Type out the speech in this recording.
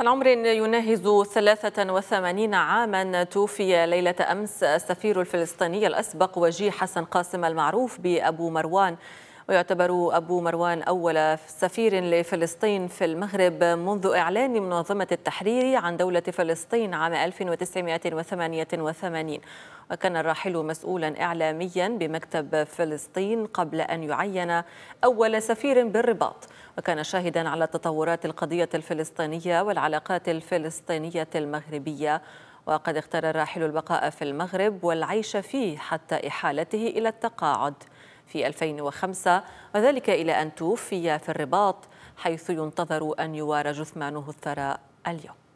العمر عمر يناهز 83 عاما توفي ليلة أمس السفير الفلسطيني الأسبق وجي حسن قاسم المعروف بأبو مروان ويعتبر أبو مروان أول سفير لفلسطين في المغرب منذ إعلان منظمة التحرير عن دولة فلسطين عام 1988 وكان الراحل مسؤولا إعلاميا بمكتب فلسطين قبل أن يعين أول سفير بالرباط وكان شاهدا على تطورات القضية الفلسطينية والعلاقات الفلسطينية المغربية وقد اختار الراحل البقاء في المغرب والعيش فيه حتى إحالته إلى التقاعد في 2005 وذلك إلى أن توفي في الرباط حيث ينتظر أن يوارى جثمانه الثراء اليوم